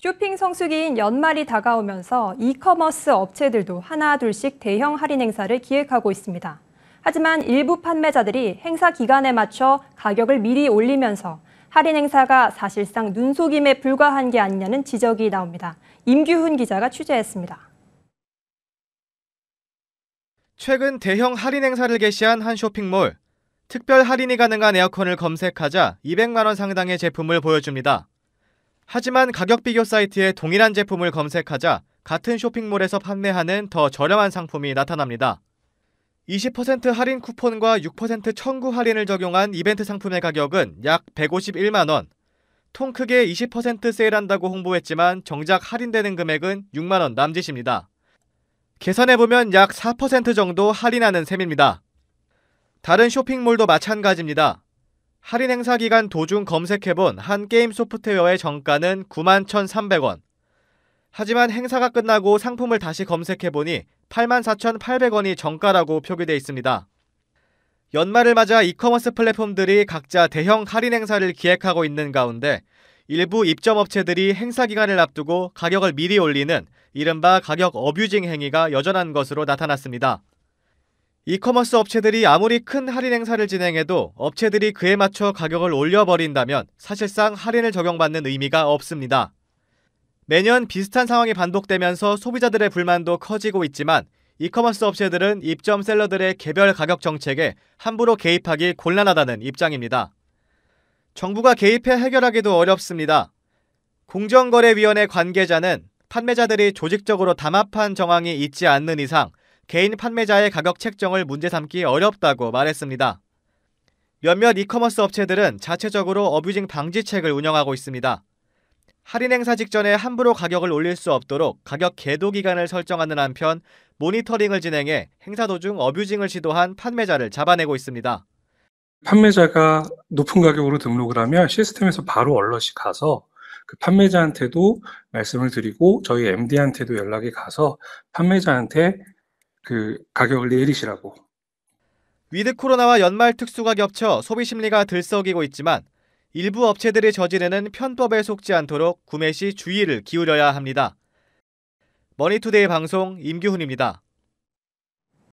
쇼핑 성수기인 연말이 다가오면서 이커머스 업체들도 하나 둘씩 대형 할인 행사를 기획하고 있습니다. 하지만 일부 판매자들이 행사 기간에 맞춰 가격을 미리 올리면서 할인 행사가 사실상 눈속임에 불과한 게 아니냐는 지적이 나옵니다. 임규훈 기자가 취재했습니다. 최근 대형 할인 행사를 개시한 한 쇼핑몰. 특별 할인이 가능한 에어컨을 검색하자 200만 원 상당의 제품을 보여줍니다. 하지만 가격 비교 사이트에 동일한 제품을 검색하자 같은 쇼핑몰에서 판매하는 더 저렴한 상품이 나타납니다. 20% 할인 쿠폰과 6% 청구 할인을 적용한 이벤트 상품의 가격은 약 151만원. 통 크게 20% 세일한다고 홍보했지만 정작 할인되는 금액은 6만원 남짓입니다. 계산해보면 약 4% 정도 할인하는 셈입니다. 다른 쇼핑몰도 마찬가지입니다. 할인 행사 기간 도중 검색해본 한 게임 소프트웨어의 정가는 91,300원. 하지만 행사가 끝나고 상품을 다시 검색해보니 84,800원이 정가라고 표기돼 있습니다. 연말을 맞아 이커머스 플랫폼들이 각자 대형 할인 행사를 기획하고 있는 가운데 일부 입점 업체들이 행사 기간을 앞두고 가격을 미리 올리는 이른바 가격 어뷰징 행위가 여전한 것으로 나타났습니다. 이커머스 업체들이 아무리 큰 할인 행사를 진행해도 업체들이 그에 맞춰 가격을 올려버린다면 사실상 할인을 적용받는 의미가 없습니다. 매년 비슷한 상황이 반복되면서 소비자들의 불만도 커지고 있지만 이커머스 업체들은 입점 셀러들의 개별 가격 정책에 함부로 개입하기 곤란하다는 입장입니다. 정부가 개입해 해결하기도 어렵습니다. 공정거래위원회 관계자는 판매자들이 조직적으로 담합한 정황이 있지 않는 이상 개인 판매자의 가격 책정을 문제 삼기 어렵다고 말했습니다. 몇몇 이커머스 업체들은 자체적으로 어뷰징 방지책을 운영하고 있습니다. 할인 행사 직전에 함부로 가격을 올릴 수 없도록 가격 계도 기간을 설정하는 한편 모니터링을 진행해 행사 도중 어뷰징을 시도한 판매자를 잡아내고 있습니다. 판매자가 높은 가격으로 등록을 하면 시스템에서 바로 얼럿이 가서 그 판매자한테도 말씀을 드리고 저희 MD한테도 연락이 가서 판매자한테 그 가격을 내리시라고. 위드 코로나와 연말 특수가 겹쳐 소비 심리가 들썩이고 있지만 일부 업체들이 저지르는 편법에 속지 않도록 구매 시 주의를 기울여야 합니다. 머니투데이 방송 임규훈입니다.